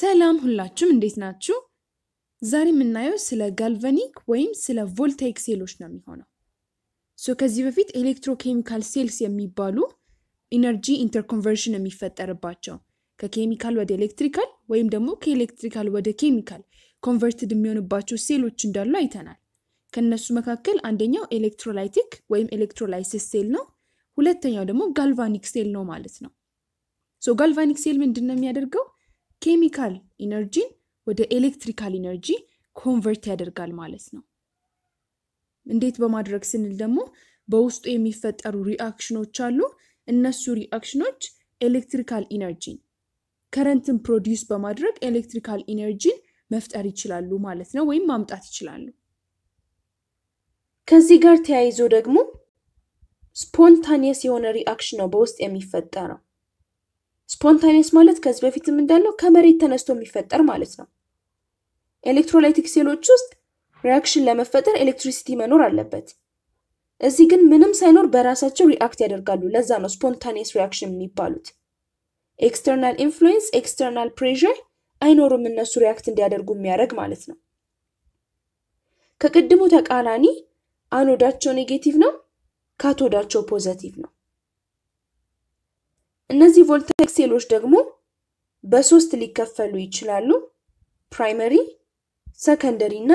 ሰላም ሁላችሁም እንዴት ናችሁ? ዛሬ የምናየው ስለ ጋልቫኒክ ወይም ስለ ቮልታይክ ሴሎች ነው የሚሆነው። ሶ ከዚህ በፊት ኤሌክትሮኬሚካል ሴልስ የሚባሉ ኢነርጂ ኢንተርኮንቨርሽን የሚፈጠርባቸው ከኬሚካል ወደ ኤሌክትሪካል ወይም ደግሞ ከኤሌክትሪካል ወደ ኬሚካል ኮንቨርትድ የሚሆንባቸው ሴሎች እንዳሉ አይተናል። ከእነሱ መካከል አንደኛው ኤሌክትሮላይቲክ ወይም ኤሌክትሮላይሲስ ሴል ነው። ሁለተኛው ደግሞ ጋልቫኒክ ሴል ነው ማለት ነው። ሶ ጋልቫኒክ ሴል ምንድን ነው የሚያደርገው? ኬሚካል ኢነርጂን ወደ ኤሌክትሪካል ኢነርጂ ኮንቨርት ያደርጋል ማለት ነው። እንዴት በማድረግ ስንል ደግሞ በውስጡ የሚፈጠሩ ሪአክሽኖች አሉ። እነሱ ሪአክሽኖች ኤሌክትሪካል ኢነርጂን ከረንትን ፕሮዲውስ በማድረግ ኤሌክትሪካል ኢነርጂን መፍጠር ይችላሉ ማለት ነው፣ ወይም ማምጣት ይችላሉ። ከዚህ ጋር ተያይዞ ደግሞ ስፖንታኒየስ የሆነ ሪአክሽን ነው በውስጥ የሚፈጠረው። ስፖንታኒየስ ማለት ከዚህ በፊትም እንዳለው ከመሬት ተነስቶ የሚፈጠር ማለት ነው። ኤሌክትሮላይቲክ ሴሎች ውስጥ ሪያክሽን ለመፈጠር ኤሌክትሪሲቲ መኖር አለበት። እዚህ ግን ምንም ሳይኖር በራሳቸው ሪአክት ያደርጋሉ። ለዛ ነው ስፖንታኒየስ ሪያክሽን የሚባሉት። ኤክስተርናል ኢንፍሉዌንስ፣ ኤክስተርናል ፕሬዠር አይኖሩም እነሱ ሪያክት እንዲያደርጉ የሚያደርግ ማለት ነው። ከቅድሙ ተቃራኒ አኖዳቸው ኔጌቲቭ ነው፣ ካቶዳቸው ፖዘቲቭ ነው። እነዚህ ቮልታይክ ሴሎች ደግሞ በሶስት ሊከፈሉ ይችላሉ። ፕራይመሪ፣ ሰከንደሪ እና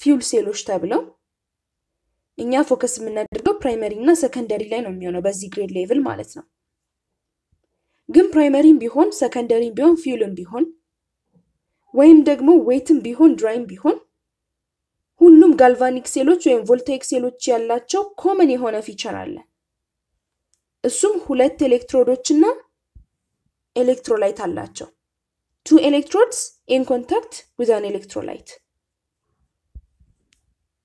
ፊውል ሴሎች ተብለው እኛ ፎከስ የምናደርገው ፕራይመሪ እና ሰከንደሪ ላይ ነው የሚሆነው በዚህ ግሬድ ሌቭል ማለት ነው። ግን ፕራይመሪም ቢሆን ሰከንደሪም ቢሆን ፊውልም ቢሆን ወይም ደግሞ ዌትም ቢሆን ድራይም ቢሆን ሁሉም ጋልቫኒክ ሴሎች ወይም ቮልታይክ ሴሎች ያላቸው ኮመን የሆነ ፊቸር አለ። እሱም ሁለት ኤሌክትሮዶች እና ኤሌክትሮላይት አላቸው። ቱ ኤሌክትሮድስ ኢን ኮንታክት ዊዛን ኤሌክትሮላይት።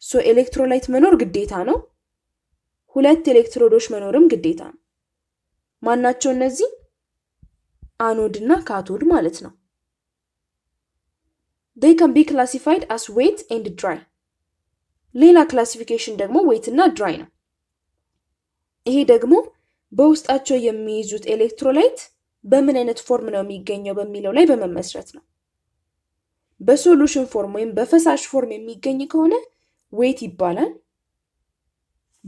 ሶ ኤሌክትሮላይት መኖር ግዴታ ነው። ሁለት ኤሌክትሮዶች መኖርም ግዴታ ነው። ማናቸው እነዚህ? አኖድ እና ካቶድ ማለት ነው። they ካን ቢ ክላሲፋይድ አስ ዌት ኤንድ ድራይ። ሌላ ክላሲፊኬሽን ደግሞ ዌት እና ድራይ ነው። ይሄ ደግሞ በውስጣቸው የሚይዙት ኤሌክትሮላይት በምን አይነት ፎርም ነው የሚገኘው በሚለው ላይ በመመስረት ነው። በሶሉሽን ፎርም ወይም በፈሳሽ ፎርም የሚገኝ ከሆነ ዌት ይባላል።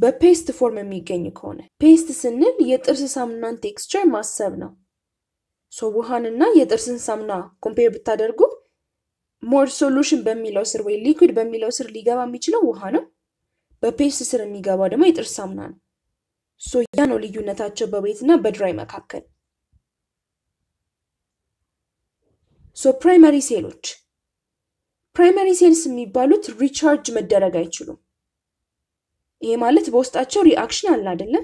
በፔስት ፎርም የሚገኝ ከሆነ ፔስት ስንል የጥርስ ሳሙናን ቴክስቸር ማሰብ ነው። ሶ ውሃንና የጥርስን ሳሙና ኮምፔር ብታደርጉ ሞር ሶሉሽን በሚለው ስር ወይ ሊኩድ በሚለው ስር ሊገባ የሚችለው ውሃ ነው። በፔስት ስር የሚገባው ደግሞ የጥርስ ሳሙና ነው። ያ ነው ልዩነታቸው በዌት እና በድራይ መካከል። ሶ ፕራይመሪ ሴሎች ፕራይመሪ ሴልስ የሚባሉት ሪቻርጅ መደረግ አይችሉም። ይሄ ማለት በውስጣቸው ሪአክሽን አለ አይደለም?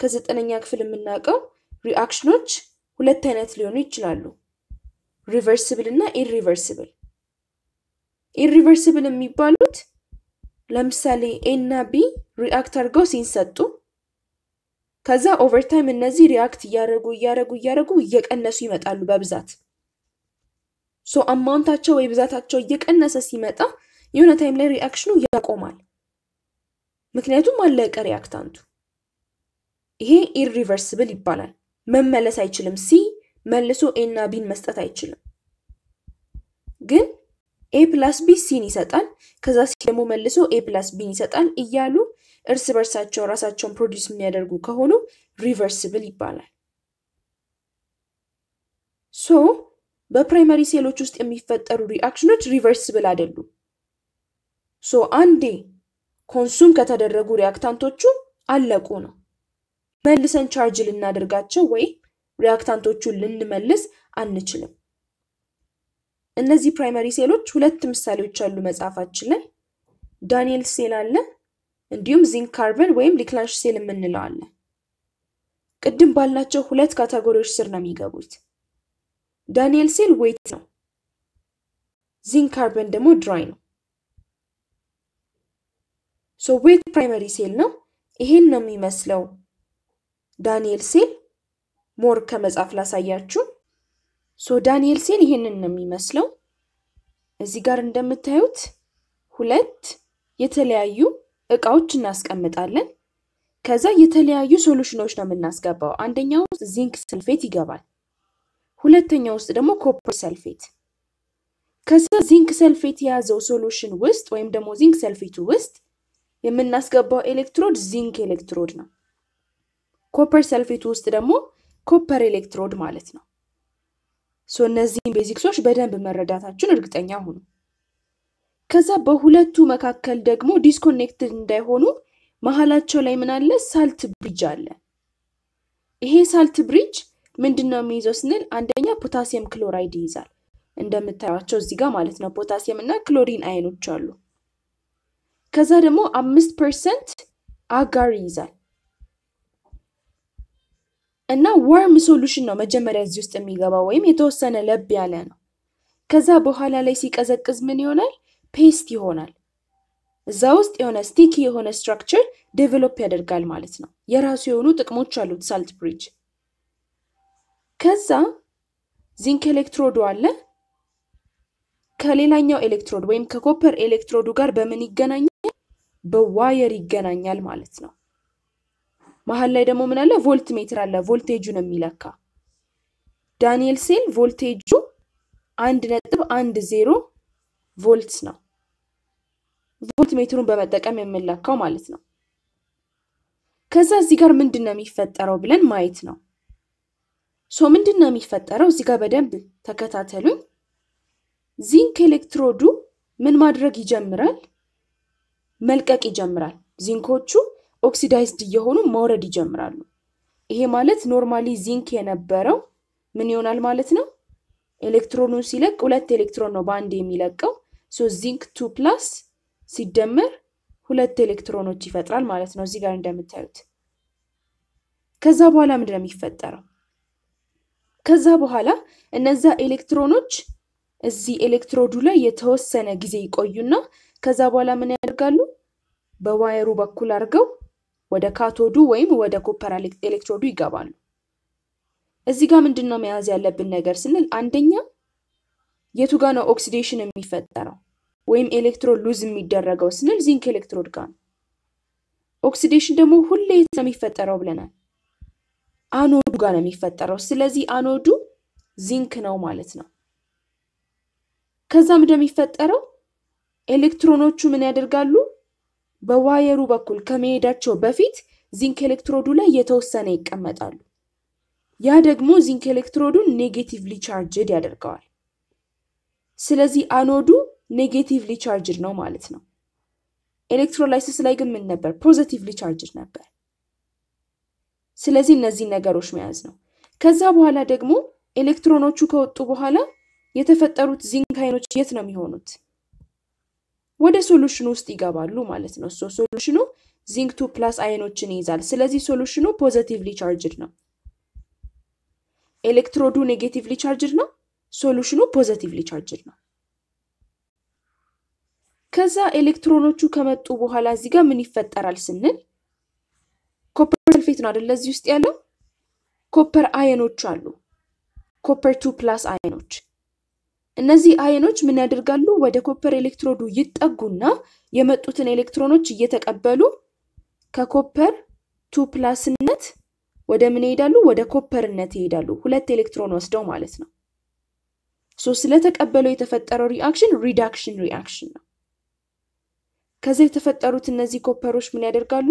ከዘጠነኛ ክፍል የምናውቀው ሪአክሽኖች ሁለት አይነት ሊሆኑ ይችላሉ፣ ሪቨርሲብል እና ኢሪቨርስብል ኢሪቨርሲብል የሚባሉት ለምሳሌ ኤ እና ቢ ሪአክት አድርገው ሲንሰጡ ከዛ ኦቨርታይም እነዚህ ሪያክት እያደረጉ እያደረጉ እያደረጉ እየቀነሱ ይመጣሉ በብዛት ሶ አማውንታቸው ወይ ብዛታቸው እየቀነሰ ሲመጣ የሆነ ታይም ላይ ሪያክሽኑ ያቆማል ምክንያቱም አለቀ ሪያክታንቱ ይሄ ኢሪቨርስብል ይባላል መመለስ አይችልም ሲ መልሶ ኤና ቢን መስጠት አይችልም ግን ኤ ፕላስ ቢ ሲን ይሰጣል ከዛ ሲ ደግሞ መልሶ ኤ ፕላስ ቢን ይሰጣል እያሉ እርስ በርሳቸው ራሳቸውን ፕሮዲውስ የሚያደርጉ ከሆኑ ሪቨርስብል ይባላል። ሶ በፕራይመሪ ሴሎች ውስጥ የሚፈጠሩ ሪአክሽኖች ሪቨርስብል አይደሉም። ሶ አንዴ ኮንሱም ከተደረጉ ሪአክታንቶቹ አለቁ ነው። መልሰን ቻርጅ ልናደርጋቸው ወይም ሪአክታንቶቹን ልንመልስ አንችልም። እነዚህ ፕራይመሪ ሴሎች ሁለት ምሳሌዎች አሉ መጽሐፋችን ላይ ዳንኤል ሴል አለ እንዲሁም ዚንክ ካርበን ወይም ሊክላሽ ሴል የምንለው አለ። ቅድም ባልናቸው ሁለት ካታጎሪዎች ስር ነው የሚገቡት። ዳንኤል ሴል ዌት ነው፣ ዚንክ ካርበን ደግሞ ድራይ ነው። ሶ ዌት ፕራይመሪ ሴል ነው። ይሄን ነው የሚመስለው ዳንኤል ሴል። ሞር ከመጻፍ ላሳያችሁ። ሶ ዳንኤል ሴል ይሄንን ነው የሚመስለው። እዚህ ጋር እንደምታዩት ሁለት የተለያዩ እቃዎች እናስቀምጣለን። ከዛ የተለያዩ ሶሉሽኖች ነው የምናስገባው። አንደኛ ውስጥ ዚንክ ሰልፌት ይገባል። ሁለተኛው ውስጥ ደግሞ ኮፐር ሰልፌት። ከዛ ዚንክ ሰልፌት የያዘው ሶሉሽን ውስጥ ወይም ደግሞ ዚንክ ሰልፌቱ ውስጥ የምናስገባው ኤሌክትሮድ ዚንክ ኤሌክትሮድ ነው። ኮፐር ሰልፌቱ ውስጥ ደግሞ ኮፐር ኤሌክትሮድ ማለት ነው። ሶ እነዚህን ቤዚክሶች በደንብ መረዳታችን እርግጠኛ ሁኑ። ከዛ በሁለቱ መካከል ደግሞ ዲስኮኔክትድ እንዳይሆኑ መሀላቸው ላይ ምን አለ? ሳልት ብሪጅ አለ። ይሄ ሳልት ብሪጅ ምንድን ነው የሚይዘው ስንል አንደኛ ፖታሲየም ክሎራይድ ይይዛል። እንደምታዩቸው እዚህ ጋር ማለት ነው ፖታሲየም እና ክሎሪን አይኖች አሉ። ከዛ ደግሞ አምስት ፐርሰንት አጋር ይይዛል እና ዋርም ሶሉሽን ነው መጀመሪያ እዚህ ውስጥ የሚገባው ወይም የተወሰነ ለብ ያለ ነው። ከዛ በኋላ ላይ ሲቀዘቅዝ ምን ይሆናል? ፔስት ይሆናል። እዛ ውስጥ የሆነ ስቲኪ የሆነ ስትራክቸር ዴቨሎፕ ያደርጋል ማለት ነው። የራሱ የሆኑ ጥቅሞች አሉት ሳልት ብሪጅ። ከዛ ዚንክ ኤሌክትሮዱ አለ። ከሌላኛው ኤሌክትሮድ ወይም ከኮፐር ኤሌክትሮዱ ጋር በምን ይገናኛል? በዋየር ይገናኛል ማለት ነው። መሀል ላይ ደግሞ ምን አለ? ቮልት ሜትር አለ፣ ቮልቴጁን የሚለካ ዳንኤል ሴል ቮልቴጁ አንድ ነጥብ አንድ ዜሮ ቮልት ነው። ቮልትሜትሩን ሜትሩን በመጠቀም የምንለካው ማለት ነው። ከዛ እዚህ ጋር ምንድን ነው የሚፈጠረው ብለን ማየት ነው። ሶ ምንድን ነው የሚፈጠረው እዚህ ጋር በደንብ ተከታተሉኝ። ዚንክ ኤሌክትሮዱ ምን ማድረግ ይጀምራል? መልቀቅ ይጀምራል። ዚንኮቹ ኦክሲዳይዝድ እየሆኑ መውረድ ይጀምራሉ። ይሄ ማለት ኖርማሊ ዚንክ የነበረው ምን ይሆናል ማለት ነው። ኤሌክትሮኑን ሲለቅ ሁለት ኤሌክትሮን ነው በአንድ የሚለቀው። ሶ ዚንክ ቱ ፕላስ ሲደመር ሁለት ኤሌክትሮኖች ይፈጥራል ማለት ነው እዚህ ጋር እንደምታዩት። ከዛ በኋላ ምንድን ነው የሚፈጠረው? ከዛ በኋላ እነዛ ኤሌክትሮኖች እዚህ ኤሌክትሮዱ ላይ የተወሰነ ጊዜ ይቆዩና ከዛ በኋላ ምን ያደርጋሉ? በዋየሩ በኩል አድርገው ወደ ካቶዱ ወይም ወደ ኮፐር ኤሌክትሮዱ ይገባሉ። እዚህ ጋር ምንድን ነው መያዝ ያለብን ነገር ስንል አንደኛ የቱ ነው ኦክሲዴሽን የሚፈጠረው? ወይም ኤሌክትሮድ ሉዝ የሚደረገው ስንል ዚንክ ኤሌክትሮድ ጋር ነው። ኦክሲዴሽን ደግሞ ሁሌ ነው የሚፈጠረው ብለናል። አኖዱ ጋር ነው የሚፈጠረው። ስለዚህ አኖዱ ዚንክ ነው ማለት ነው። ከዛም እንደሚፈጠረው ኤሌክትሮኖቹ ምን ያደርጋሉ? በዋየሩ በኩል ከመሄዳቸው በፊት ዚንክ ኤሌክትሮዱ ላይ የተወሰነ ይቀመጣሉ። ያ ደግሞ ዚንክ ኤሌክትሮዱን ኔጌቲቭሊ ቻርጅድ ያደርገዋል። ስለዚህ አኖዱ ኔጌቲቭሊ ቻርጅድ ነው ማለት ነው። ኤሌክትሮላይሲስ ላይ ግን ምን ነበር? ፖዘቲቭሊ ቻርጅድ ነበር። ስለዚህ እነዚህን ነገሮች መያዝ ነው። ከዛ በኋላ ደግሞ ኤሌክትሮኖቹ ከወጡ በኋላ የተፈጠሩት ዚንክ አይኖች የት ነው የሚሆኑት? ወደ ሶሉሽኑ ውስጥ ይገባሉ ማለት ነው። ሶ ሶሉሽኑ ዚንክ ቱ ፕላስ አይኖችን ይይዛል። ስለዚህ ሶሉሽኑ ፖዘቲቭሊ ቻርጅድ ነው። ኤሌክትሮዱ ኔጌቲቭሊ ቻርጅድ ነው። ሶሉሽኑ ፖዘቲቭሊ ቻርጅድ ነው። ከዛ ኤሌክትሮኖቹ ከመጡ በኋላ እዚህ ጋር ምን ይፈጠራል ስንል ኮፐር ሰልፌት ነው አደለ? እዚህ ውስጥ ያለው ኮፐር አየኖች አሉ። ኮፐር ቱ ፕላስ አየኖች። እነዚህ አየኖች ምን ያደርጋሉ? ወደ ኮፐር ኤሌክትሮዱ ይጠጉና የመጡትን ኤሌክትሮኖች እየተቀበሉ ከኮፐር ቱ ፕላስነት ወደ ምን ይሄዳሉ? ወደ ኮፐርነት ይሄዳሉ። ሁለት ኤሌክትሮን ወስደው ማለት ነው። ሶ ስለተቀበለው የተፈጠረው ሪአክሽን ሪዳክሽን ሪአክሽን ነው። ከዚ የተፈጠሩት እነዚህ ኮፐሮች ምን ያደርጋሉ?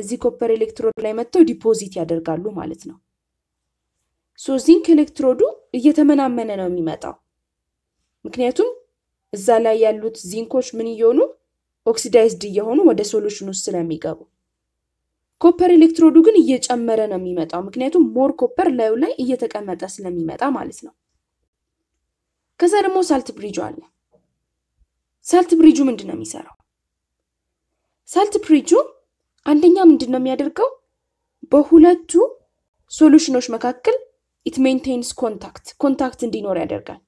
እዚህ ኮፐር ኤሌክትሮድ ላይ መጥተው ዲፖዚት ያደርጋሉ ማለት ነው። ሶ ዚንክ ኤሌክትሮዱ እየተመናመነ ነው የሚመጣው። ምክንያቱም እዛ ላይ ያሉት ዚንኮች ምን እየሆኑ ኦክሲዳይዝድ እየሆኑ ወደ ሶሉሽን ውስጥ ስለሚገቡ፣ ኮፐር ኤሌክትሮዱ ግን እየጨመረ ነው የሚመጣው። ምክንያቱም ሞር ኮፐር ላዩ ላይ እየተቀመጠ ስለሚመጣ ማለት ነው። ከዛ ደግሞ ሳልት ብሪጁ አለ። ሳልት ብሪጁ ምንድን ነው የሚሰራው? ሰልት ፕሪጁ አንደኛ ምንድን ነው የሚያደርገው? በሁለቱ ሶሉሽኖች መካከል ኢት ሜንቴንስ ኮንታክት ኮንታክት እንዲኖር ያደርጋል።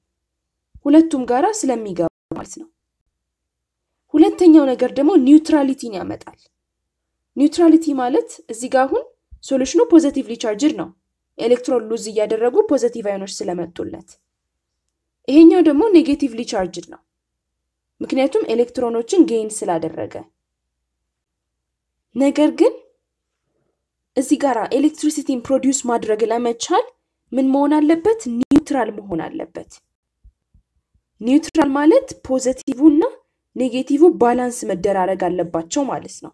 ሁለቱም ጋራ ስለሚገባ ማለት ነው። ሁለተኛው ነገር ደግሞ ኒውትራሊቲን ያመጣል። ኒውትራሊቲ ማለት እዚህ ጋር አሁን ሶሉሽኑ ፖዘቲቭሊ ቻርጅድ ነው። ኤሌክትሮን ሉዝ እያደረጉ ፖዘቲቭ አይኖች ስለመጡለት። ይሄኛው ደግሞ ኔጌቲቭሊ ቻርጅድ ነው፣ ምክንያቱም ኤሌክትሮኖችን ጌይን ስላደረገ። ነገር ግን እዚህ ጋር ኤሌክትሪሲቲን ፕሮዲውስ ማድረግ ለመቻል ምን መሆን አለበት? ኒውትራል መሆን አለበት። ኒውትራል ማለት ፖዘቲቭ እና ኔጌቲቭ ባላንስ መደራረግ አለባቸው ማለት ነው።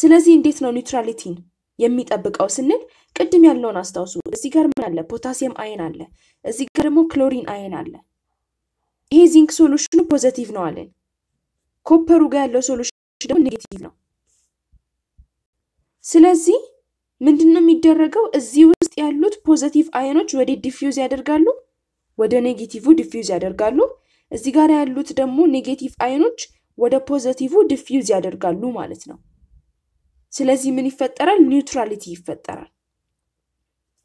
ስለዚህ እንዴት ነው ኒውትራሊቲን የሚጠብቀው ስንል ቅድም ያለውን አስታውሱ። እዚህ ጋር ምን አለ? ፖታሲየም አይን አለ። እዚህ ጋር ደግሞ ክሎሪን አይን አለ። ይሄ ዚንክ ሶሉሽኑ ፖዘቲቭ ነው አለን። ኮፐሩ ጋር ያለው ሶሉሽን ደግሞ ኔጌቲቭ ነው። ስለዚህ ምንድን ነው የሚደረገው? እዚህ ውስጥ ያሉት ፖዘቲቭ አየኖች ወደ ዲፊውዝ ያደርጋሉ፣ ወደ ኔጌቲቭ ዲፊውዝ ያደርጋሉ። እዚህ ጋር ያሉት ደግሞ ኔጌቲቭ አየኖች ወደ ፖዘቲቭ ዲፊውዝ ያደርጋሉ ማለት ነው። ስለዚህ ምን ይፈጠራል? ኒውትራሊቲ ይፈጠራል።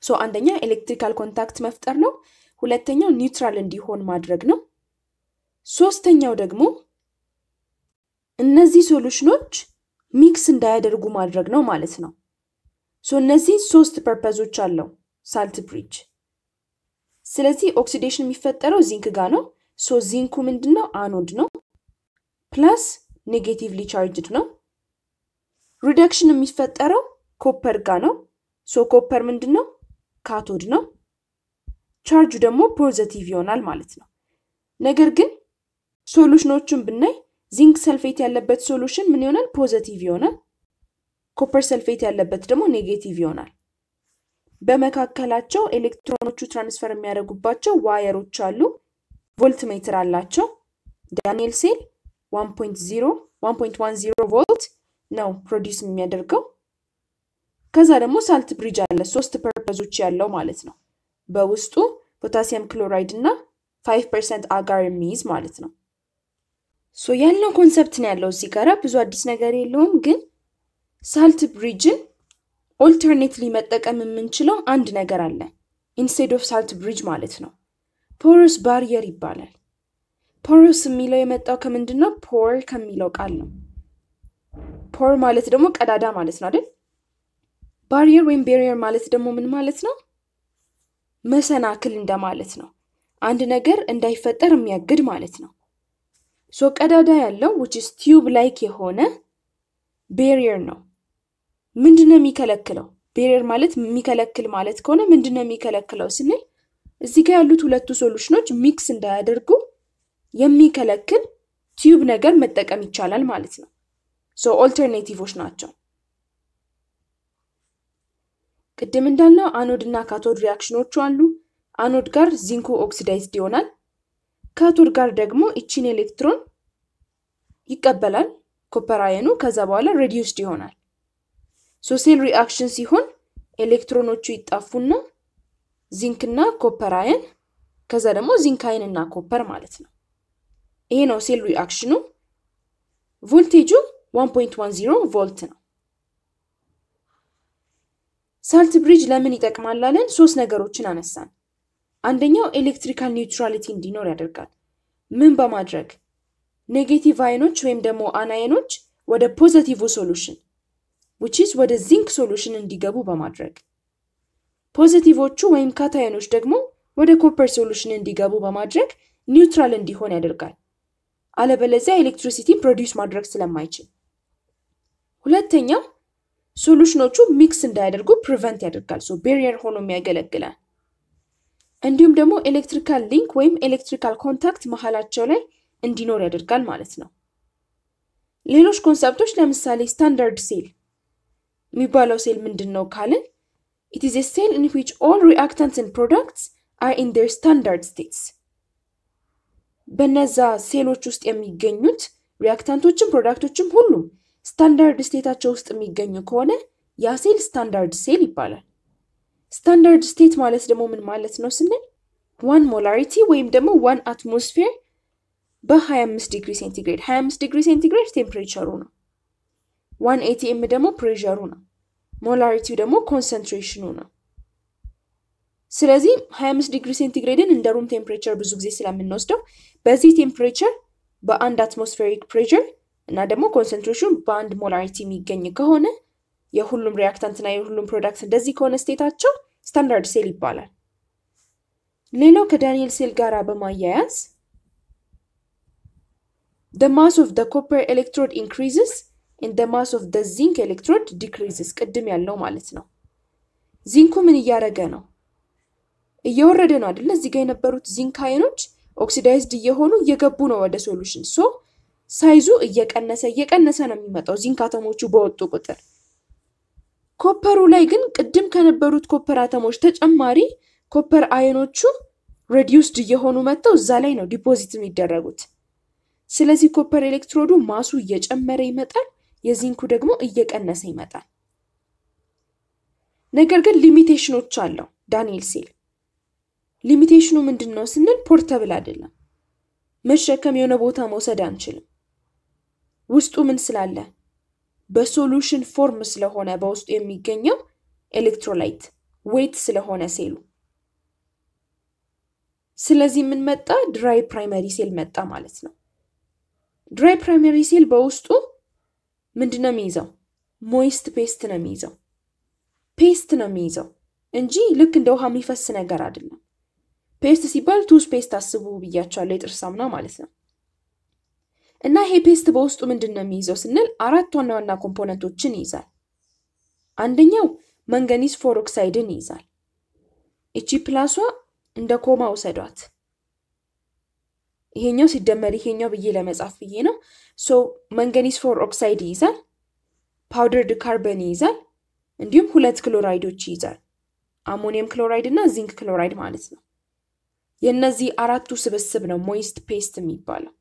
ሶ አንደኛ ኤሌክትሪካል ኮንታክት መፍጠር ነው። ሁለተኛው ኒውትራል እንዲሆን ማድረግ ነው። ሶስተኛው ደግሞ እነዚህ ሶሉሽኖች ሚክስ እንዳያደርጉ ማድረግ ነው ማለት ነው። ሶ እነዚህ ሶስት ፐርፐዞች አለው ሳልት ብሪጅ። ስለዚህ ኦክሲዴሽን የሚፈጠረው ዚንክ ጋ ነው። ሶ ዚንኩ ምንድን ነው? አኖድ ነው ፕላስ ኔጌቲቭሊ ቻርጅድ ነው። ሪደክሽን የሚፈጠረው ኮፐር ጋ ነው። ሶ ኮፐር ምንድን ነው? ካቶድ ነው። ቻርጁ ደግሞ ፖዘቲቭ ይሆናል ማለት ነው። ነገር ግን ሶሉሽኖቹን ብናይ ዚንክ ሰልፌት ያለበት ሶሉሽን ምን ይሆናል? ፖዘቲቭ ይሆናል። ኮፐር ሰልፌት ያለበት ደግሞ ኔጌቲቭ ይሆናል። በመካከላቸው ኤሌክትሮኖቹ ትራንስፈር የሚያደርጉባቸው ዋየሮች አሉ። ቮልት ሜትር አላቸው። ዳንኤል ሴል 1.10 ቮልት ነው ፕሮዲስ የሚያደርገው። ከዛ ደግሞ ሳልት ብሪጅ አለ ሶስት ፐርፐዞች ያለው ማለት ነው። በውስጡ ፖታሲየም ክሎራይድ እና 5 ፐርሰንት አጋር የሚይዝ ማለት ነው። ሶ ያለው ኮንሰፕት ነው ያለው እዚህ ጋራ ብዙ አዲስ ነገር የለውም። ግን ሳልት ብሪጅን ኦልተርኔትሊ መጠቀም የምንችለው አንድ ነገር አለ። ኢንስቴድ ኦፍ ሳልት ብሪጅ ማለት ነው። ፖሮስ ባሪየር ይባላል። ፖሮስ የሚለው የመጣው ከምንድን ነው? ፖር ከሚለው ቃል ነው። ፖር ማለት ደግሞ ቀዳዳ ማለት ነው አይደል? ባሪየር ወይም ቤሪየር ማለት ደግሞ ምን ማለት ነው? መሰናክል እንደማለት ነው። አንድ ነገር እንዳይፈጠር የሚያግድ ማለት ነው። ሶ ቀዳዳ ያለው which is tube like የሆነ ቤሪየር ነው። ምንድነው የሚከለክለው? ቤሪየር ማለት የሚከለክል ማለት ከሆነ ምንድነው የሚከለክለው ስንል እዚህ ጋር ያሉት ሁለቱ ሶሉሽኖች ሚክስ እንዳያደርጉ የሚከለክል ቲዩብ ነገር መጠቀም ይቻላል ማለት ነው። ሶ ኦልተርኔቲቮች ናቸው። ቅድም እንዳልነው አኖድ እና ካቶድ ሪያክሽኖቹ አሉ። አኖድ ጋር ዚንኩ ኦክሲዳይዝድ ይሆናል። ከቱር ጋር ደግሞ እቺን ኤሌክትሮን ይቀበላል ኮፐር አየኑ። ከዛ በኋላ ሬዲዩስድ ይሆናል። ሶሴል ሪአክሽን ሲሆን ኤሌክትሮኖቹ ይጣፉና ዚንክና ኮፐር አየን፣ ከዛ ደግሞ ዚንክ አየን እና ኮፐር ማለት ነው። ይሄ ነው ሴል ሪአክሽኑ። ቮልቴጁ 1.10 ቮልት ነው። ሳልት ብሪጅ ለምን ይጠቅማል አለን? ሶስት ነገሮችን አነሳን። አንደኛው ኤሌክትሪካል ኒውትራሊቲ እንዲኖር ያደርጋል። ምን በማድረግ ኔጌቲቭ አይኖች ወይም ደግሞ አናዮኖች ወደ ፖዘቲቭ ሶሉሽን ዊችዝ ወደ ዚንክ ሶሉሽን እንዲገቡ በማድረግ ፖዘቲቮቹ ወይም ካታዮኖች ደግሞ ወደ ኮፐር ሶሉሽን እንዲገቡ በማድረግ ኒውትራል እንዲሆን ያደርጋል። አለበለዚያ ኤሌክትሪሲቲን ፕሮዲውስ ማድረግ ስለማይችል። ሁለተኛው ሶሉሽኖቹ ሚክስ እንዳያደርጉ ፕሪቨንት ያደርጋል። ሶ ቤሪየር ሆኖ የሚያገለግላል። እንዲሁም ደግሞ ኤሌክትሪካል ሊንክ ወይም ኤሌክትሪካል ኮንታክት መሀላቸው ላይ እንዲኖር ያደርጋል ማለት ነው። ሌሎች ኮንሰፕቶች ለምሳሌ ስታንዳርድ ሴል የሚባለው ሴል ምንድን ነው ካልን ኢት ኢዝ ሴል ኢን ዊች ኦል ሪአክታንትስ ኤንድ ፕሮዳክትስ አር ኢን ዴር ስታንዳርድ ስቴትስ በነዛ ሴሎች ውስጥ የሚገኙት ሪአክታንቶችም ፕሮዳክቶችም ሁሉም ስታንዳርድ ስቴታቸው ውስጥ የሚገኙ ከሆነ ያ ሴል ስታንዳርድ ሴል ይባላል። ስታንዳርድ ስቴት ማለት ደግሞ ምን ማለት ነው ስንል ዋን ሞላሪቲ ወይም ደግሞ ዋን አትሞስፌር በ25 ዲግሪ ሴንቲግሬድ 25 ዲግሪ ሴንቲግሬድ ቴምፕሬቸሩ ነው። ዋን ኤቲኤም ደግሞ ፕሬሩ ነው። ሞላሪቲው ደግሞ ኮንሰንትሬሽኑ ነው። ስለዚህ 25 ዲግሪ ሴንቲግሬድን እንደ ሩም ቴምፕሬቸር ብዙ ጊዜ ስለምንወስደው በዚህ ቴምፕሬቸር በአንድ አትሞስፌሪክ ፕሬር እና ደግሞ ኮንሰንትሬሽን በአንድ ሞላሪቲ የሚገኝ ከሆነ የሁሉም ና የሁሉም ፕሮዳክት እንደዚህ ከሆነ ስቴታቸው ስታንዳርድ ሴል ይባላል። ሌላው ከዳንኤል ሴል ጋር በማያያዝ ደ ማስ ኦፍ ደ ኮፐር ኤሌክትሮድ ኢንክሪዝስ ኢን ደ ማስ ኦፍ ደ ዚንክ ኤሌክትሮድ ዲክሪዝስ ቅድም ያለው ማለት ነው። ዚንኩ ምን እያደረገ ነው? እየወረደ ነው አይደለ? እዚህ ጋር የነበሩት ዚንክ አይኖች ኦክሲዳይዝድ እየሆኑ እየገቡ ነው ወደ ሶሉሽን። ሶ ሳይዙ እየቀነሰ እየቀነሰ ነው የሚመጣው ዚንክ አተሞቹ በወጡ ቁጥር ኮፐሩ ላይ ግን ቅድም ከነበሩት ኮፐር አተሞች ተጨማሪ ኮፐር አይኖቹ ሬዲዩስድ እየሆኑ መጥተው እዛ ላይ ነው ዲፖዚት የሚደረጉት። ስለዚህ ኮፐር ኤሌክትሮዱ ማሱ እየጨመረ ይመጣል፣ የዚንኩ ደግሞ እየቀነሰ ይመጣል። ነገር ግን ሊሚቴሽኖች አለው ዳንኤል ሴል። ሊሚቴሽኑ ምንድን ነው ስንል ፖርተብል አይደለም፣ መሸከም የሆነ ቦታ መውሰድ አንችልም። ውስጡ ምን ስላለ በሶሉሽን ፎርም ስለሆነ በውስጡ የሚገኘው ኤሌክትሮላይት ዌት ስለሆነ ሴሉ። ስለዚህ ምን መጣ? ድራይ ፕራይመሪ ሴል መጣ ማለት ነው። ድራይ ፕራይመሪ ሴል በውስጡ ምንድን ነው የሚይዘው? ሞይስት ፔስት ነው የሚይዘው፣ ፔስት ነው የሚይዘው እንጂ ልክ እንደ ውሃ የሚፈስ ነገር አይደለም። ፔስት ሲባል ቱስ ፔስት አስቡ ብያቸዋለሁ፣ የጥርስ ሳሙና ማለት ነው። እና ይሄ ፔስት በውስጡ ምንድን ነው የሚይዘው ስንል አራት ዋና ዋና ኮምፖነንቶችን ይይዛል። አንደኛው መንገኒስ ፎር ኦክሳይድን ይይዛል። እቺ ፕላሷ እንደ ኮማ ውሰዷት። ይሄኛው ሲደመር ይሄኛው ብዬ ለመጻፍ ብዬ ነው። ሶ መንገኒስ ፎር ኦክሳይድ ይይዛል፣ ፓውደርድ ካርበን ይይዛል፣ እንዲሁም ሁለት ክሎራይዶች ይይዛል። አሞኒየም ክሎራይድ እና ዚንክ ክሎራይድ ማለት ነው። የእነዚህ አራቱ ስብስብ ነው ሞይስት ፔስት የሚባለው።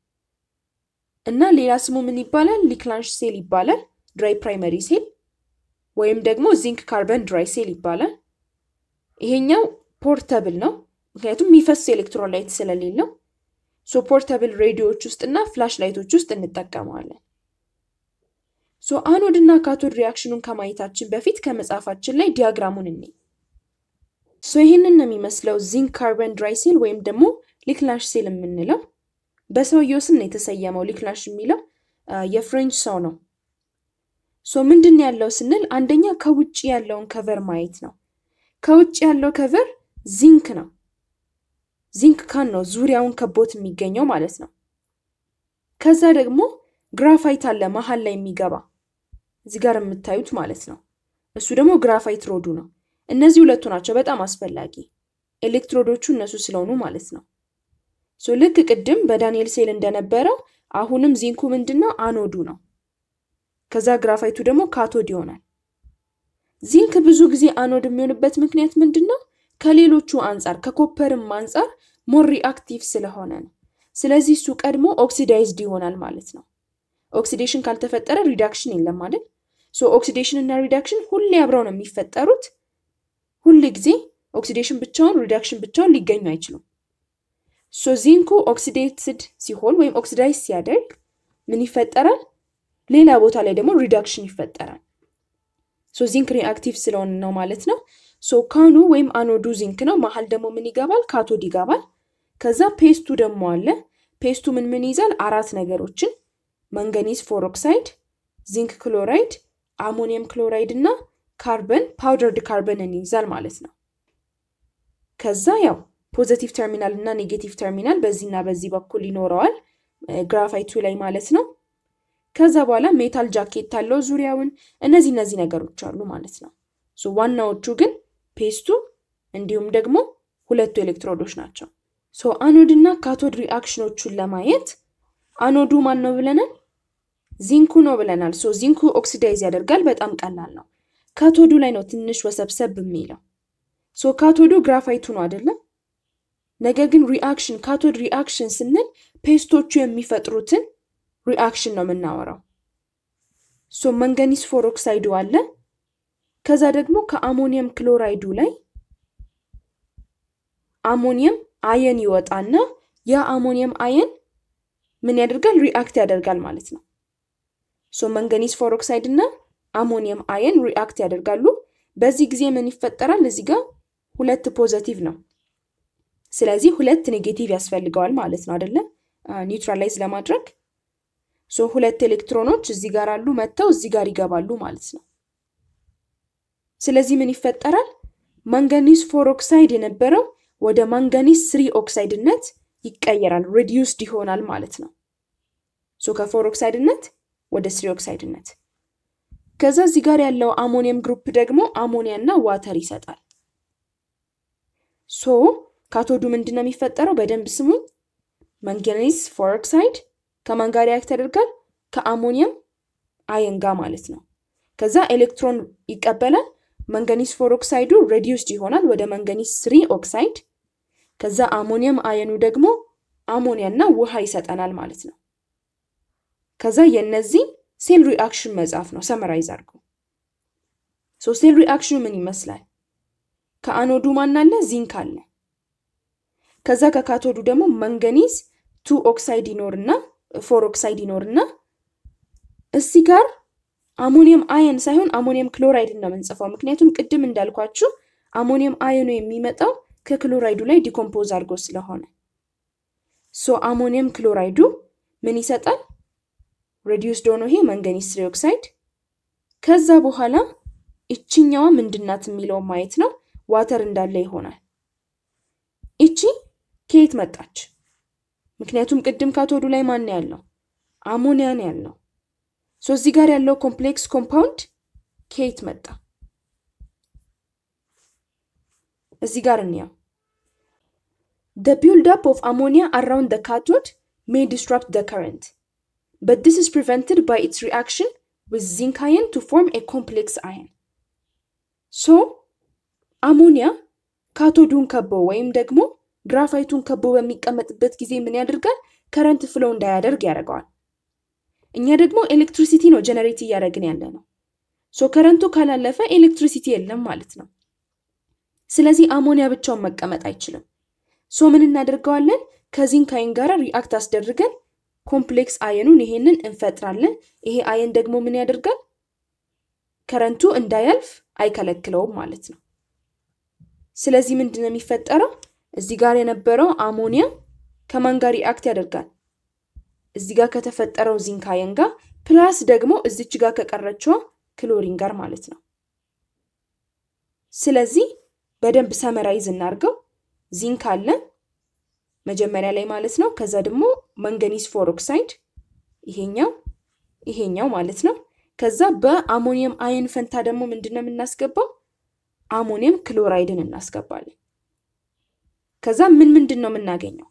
እና ሌላ ስሙ ምን ይባላል? ሊክላንሽ ሴል ይባላል። ድራይ ፕራይመሪ ሴል ወይም ደግሞ ዚንክ ካርበን ድራይ ሴል ይባላል። ይሄኛው ፖርተብል ነው፣ ምክንያቱም የሚፈስ ኤሌክትሮላይት ስለሌለው ሶ ፖርተብል ሬዲዮዎች ውስጥ እና ፍላሽ ላይቶች ውስጥ እንጠቀመዋለን። ሶ አኖድ እና ካቶድ ሪያክሽኑን ከማየታችን በፊት ከመጽሐፋችን ላይ ዲያግራሙን እኔ ሶ ይህንን ነው የሚመስለው ዚንክ ካርበን ድራይ ሴል ወይም ደግሞ ሊክላሽ ሴል የምንለው በሰውየው ስም ነው የተሰየመው ሊክላሽ የሚለው የፍሬንች ሰው ነው። ሶ ምንድን ያለው ስንል አንደኛ ከውጭ ያለውን ከቨር ማየት ነው። ከውጭ ያለው ከቨር ዚንክ ነው። ዚንክ ካን ነው ዙሪያውን ከቦት የሚገኘው ማለት ነው። ከዛ ደግሞ ግራፋይት አለ መሀል ላይ የሚገባ እዚህ ጋር የምታዩት ማለት ነው። እሱ ደግሞ ግራፋይት ሮዱ ነው። እነዚህ ሁለቱ ናቸው በጣም አስፈላጊ ኤሌክትሮዶቹ እነሱ ስለሆኑ ማለት ነው። ልክ ቅድም በዳንኤል ሴል እንደነበረው አሁንም ዚንኩ ምንድነው አኖዱ ነው። ከዛ ግራፋይቱ ደግሞ ካቶድ ይሆናል። ዚንክ ብዙ ጊዜ አኖድ የሚሆንበት ምክንያት ምንድን ነው? ከሌሎቹ አንጻር ከኮፐርም አንጻር ሞር ሪአክቲቭ ስለሆነ ነው። ስለዚህ እሱ ቀድሞ ኦክሲዳይዝድ ይሆናል ማለት ነው። ኦክሲዴሽን ካልተፈጠረ ሪዳክሽን የለም ማለት ሶ ኦክሲዴሽን እና ሪዳክሽን ሁሌ አብረው ነው የሚፈጠሩት። ሁል ጊዜ ኦክሲዴሽን ብቻውን ሪዳክሽን ብቻውን ሊገኙ አይችሉም። ሶ ዚንኩ ኦክሲዴትድ ሲሆን ወይም ኦክሲዳይዝ ሲያደርግ ምን ይፈጠራል? ሌላ ቦታ ላይ ደግሞ ሪዳክሽን ይፈጠራል። ሶ ዚንክ ሪአክቲቭ ስለሆነ ነው ማለት ነው። ሶ ካኑ ወይም አኖዱ ዚንክ ነው። መሀል ደግሞ ምን ይገባል? ካቶድ ይገባል። ከዛ ፔስቱ ደግሞ አለ። ፔስቱ ምን ምን ይይዛል? አራት ነገሮችን መንገኒዝ ፎር ኦክሳይድ፣ ዚንክ ክሎራይድ፣ አሞኒየም ክሎራይድ እና ካርበን ፓውደርድ ካርበንን ይይዛል ማለት ነው። ከዛ ያው ፖዘቲቭ ተርሚናል እና ኔጌቲቭ ተርሚናል በዚህና በዚህ በኩል ይኖረዋል ግራፋይቱ ላይ ማለት ነው። ከዛ በኋላ ሜታል ጃኬት አለው ዙሪያውን። እነዚህ እነዚህ ነገሮች አሉ ማለት ነው። ዋናዎቹ ግን ፔስቱ እንዲሁም ደግሞ ሁለቱ ኤሌክትሮዶች ናቸው። አኖድ እና ካቶድ ሪአክሽኖቹን ለማየት አኖዱ ማን ነው ብለናል? ዚንኩ ነው ብለናል። ዚንኩ ኦክሲዳይዝ ያደርጋል። በጣም ቀላል ነው። ካቶዱ ላይ ነው ትንሽ ወሰብሰብ የሚለው። ካቶዱ ግራፋይቱ ነው አይደለም? ነገር ግን ሪአክሽን ካቶድ ሪአክሽን ስንል ፔስቶቹ የሚፈጥሩትን ሪአክሽን ነው የምናወራው። ሶ መንገኒስ ፎር ኦክሳይዱ አለ። ከዛ ደግሞ ከአሞኒየም ክሎራይዱ ላይ አሞኒየም አየን ይወጣና ያ አሞኒየም አየን ምን ያደርጋል? ሪአክት ያደርጋል ማለት ነው። ሶ መንገኒስ ፎር ኦክሳይድ እና አሞኒየም አየን ሪአክት ያደርጋሉ። በዚህ ጊዜ ምን ይፈጠራል? እዚህ ጋር ሁለት ፖዘቲቭ ነው ስለዚህ ሁለት ኔጌቲቭ ያስፈልገዋል ማለት ነው አደለ? ኒውትራላይዝ ለማድረግ ሶ ሁለት ኤሌክትሮኖች እዚህ ጋር አሉ መጥተው እዚህ ጋር ይገባሉ ማለት ነው። ስለዚህ ምን ይፈጠራል? ማንጋኒስ ፎር ኦክሳይድ የነበረው ወደ ማንጋኒስ ስሪ ኦክሳይድነት ይቀየራል፣ ሪዲዩስድ ይሆናል ማለት ነው። ሶ ከፎር ኦክሳይድነት ወደ ስሪ ኦክሳይድነት ከዛ እዚህ ጋር ያለው አሞኒየም ግሩፕ ደግሞ አሞኒያ እና ዋተር ይሰጣል ሶ ካቶዱ ምንድን ነው የሚፈጠረው? በደንብ ስሙ መንገኒዝ ፎርኦክሳይድ ከማን ጋር ሪያክት ያደርጋል? ከአሞኒየም አየን ጋር ማለት ነው። ከዛ ኤሌክትሮን ይቀበላል። መንገኒዝ ፎርኦክሳይዱ ሬዲዩስድ ይሆናል ወደ መንገኒዝ ስሪ ኦክሳይድ። ከዛ አሞኒየም አየኑ ደግሞ አሞኒያ ውሃ ይሰጠናል ማለት ነው። ከዛ የነዚህ ሴል ሪአክሽን መጽሐፍ ነው ሰመራይዝ አድርጎ። ሶ ሴል ሪአክሽኑ ምን ይመስላል? ከአኖዱ ማን አለ? ዚንክ አለ። ከዛ ከካቶዱ ደግሞ መንገኒዝ ቱ ኦክሳይድ ይኖርና ፎር ኦክሳይድ ይኖርና እዚህ ጋር አሞኒየም አየን ሳይሆን አሞኒየም ክሎራይድ ነው የምንጽፈው። ምክንያቱም ቅድም እንዳልኳችሁ አሞኒየም አየኑ የሚመጣው ከክሎራይዱ ላይ ዲኮምፖዝ አድርጎ ስለሆነ ሶ አሞኒየም ክሎራይዱ ምን ይሰጣል? ሬዲዩስድ ዶኖ ይሄ መንገኒዝ ስሪ ኦክሳይድ። ከዛ በኋላ ይችኛዋ ምንድናት የሚለው ማየት ነው። ዋተር እንዳለ ይሆናል። እቺ ከየት መጣች? ምክንያቱም ቅድም ካቶዱ ላይ ማን ያለው አሞኒያ ነው ያለው። ሶ እዚህ ጋር ያለው ኮምፕሌክስ ኮምፓውንድ ከየት መጣ? እዚህ ጋር እንያው ደ ቢልድ አፕ ኦፍ አሞኒያ አራውንድ ደ ካቶድ ሜይ ዲስራፕት ደ ከረንት በት ዲስ ኢዝ ፕሪቨንትድ ባይ ኢትስ ሪአክሽን ዊዝ ዚንክ አየን ቱ ፎርም ኤ ኮምፕሌክስ አየን። ሶ አሞኒያ ካቶዱን ከበው ወይም ደግሞ ግራፋይቱን ከቦ በሚቀመጥበት ጊዜ ምን ያደርጋል? ከረንት ፍሎ እንዳያደርግ ያደርገዋል። እኛ ደግሞ ኤሌክትሪሲቲ ነው ጀነሬት እያደረግን ያለ ነው። ሶ ከረንቱ ካላለፈ ኤሌክትሪሲቲ የለም ማለት ነው። ስለዚህ አሞኒያ ብቻውን መቀመጥ አይችልም። ሶ ምን እናደርገዋለን? ከዚንካይን ጋር ሪአክት አስደርገን ኮምፕሌክስ አየኑን ይሄንን እንፈጥራለን። ይሄ አየን ደግሞ ምን ያደርጋል? ከረንቱ እንዳያልፍ አይከለክለውም ማለት ነው። ስለዚህ ምንድን ነው የሚፈጠረው? እዚህ ጋር የነበረው አሞኒያ ከማን ጋር ሪአክት ያደርጋል? እዚህ ጋር ከተፈጠረው ዚንክ አየን ጋር ፕላስ ደግሞ እዚች ጋር ከቀረችው ክሎሪን ጋር ማለት ነው። ስለዚህ በደንብ ሰመራይዝ እናርገው። ዚንክ አለን መጀመሪያ ላይ ማለት ነው። ከዛ ደግሞ መንገኒስ ፎሮክሳይድ ይሄኛው ይሄኛው ማለት ነው። ከዛ በአሞኒየም አየን ፈንታ ደግሞ ምንድን ነው የምናስገባው? አሞኒየም ክሎራይድን እናስገባለን። ከዛ ምን ምንድን ነው የምናገኘው?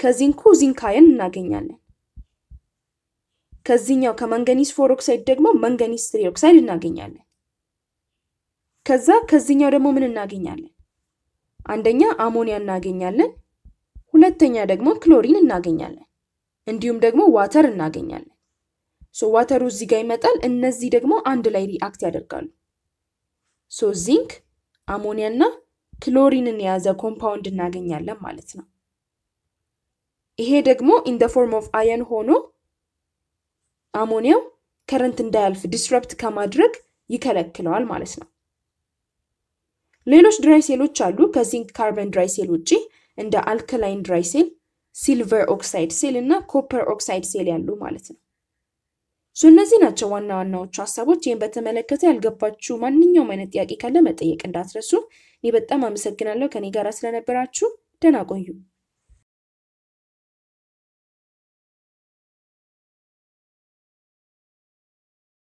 ከዚንኩ ዚንክ አየን እናገኛለን። ከዚህኛው ከመንገኒስ ፎር ኦክሳይድ ደግሞ መንገኒስ ትሪ ኦክሳይድ እናገኛለን። ከዛ ከዚህኛው ደግሞ ምን እናገኛለን? አንደኛ አሞኒያ እናገኛለን። ሁለተኛ ደግሞ ክሎሪን እናገኛለን። እንዲሁም ደግሞ ዋተር እናገኛለን። ሶ ዋተሩ እዚህ ጋር ይመጣል። እነዚህ ደግሞ አንድ ላይ ሪአክት ያደርጋሉ። ሶ ዚንክ፣ አሞኒያ እና ክሎሪንን የያዘ ኮምፓውንድ እናገኛለን ማለት ነው። ይሄ ደግሞ ኢን ደ ፎርም ኦፍ አየን ሆኖ አሞኒያው ከረንት እንዳያልፍ ዲስረፕት ከማድረግ ይከለክለዋል ማለት ነው። ሌሎች ድራይ ሴሎች አሉ። ከዚንክ ካርበን ድራይ ሴል ውጪ እንደ አልከላይን ድራይ ሴል፣ ሲልቨር ኦክሳይድ ሴል እና ኮፐር ኦክሳይድ ሴል ያሉ ማለት ነው። ሶ እነዚህ ናቸው ዋና ዋናዎቹ ሀሳቦች። ይህን በተመለከተ ያልገባችሁ ማንኛውም አይነት ጥያቄ ካለ መጠየቅ እንዳትረሱ። እኔ በጣም አመሰግናለሁ ከኔ ጋር ስለነበራችሁ። ደህና ቆዩ።